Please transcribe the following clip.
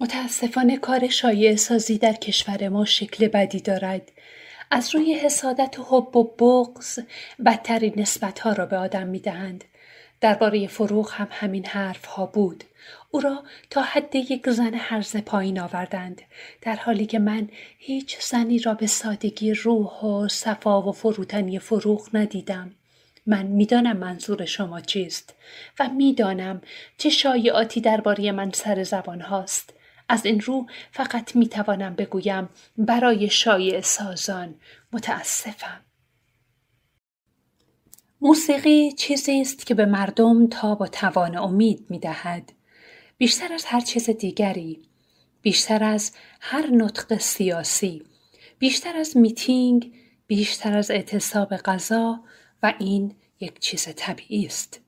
متاسفانه کار شایع سازی در کشور ما شکل بدی دارد از روی حسادت و حب و بغز بدترین نسبت ها را به آدم می دهند. درباره فروغ هم همین حرف ها بود. او را تا حد یک زن حرز پایین آوردند در حالی که من هیچ زنی را به سادگی روح و صفا و فروتنی فروغ ندیدم. من میدانم منظور شما چیست و میدانم چه شایعاتی درباره من سر زبان هاست از این رو فقط می توانم بگویم برای شایع سازان متاسفم. موسیقی چیزی است که به مردم تاب و توان امید می دهد. بیشتر از هر چیز دیگری، بیشتر از هر نطق سیاسی، بیشتر از میتینگ، بیشتر از اعتصاب غذا و این یک چیز طبیعی است.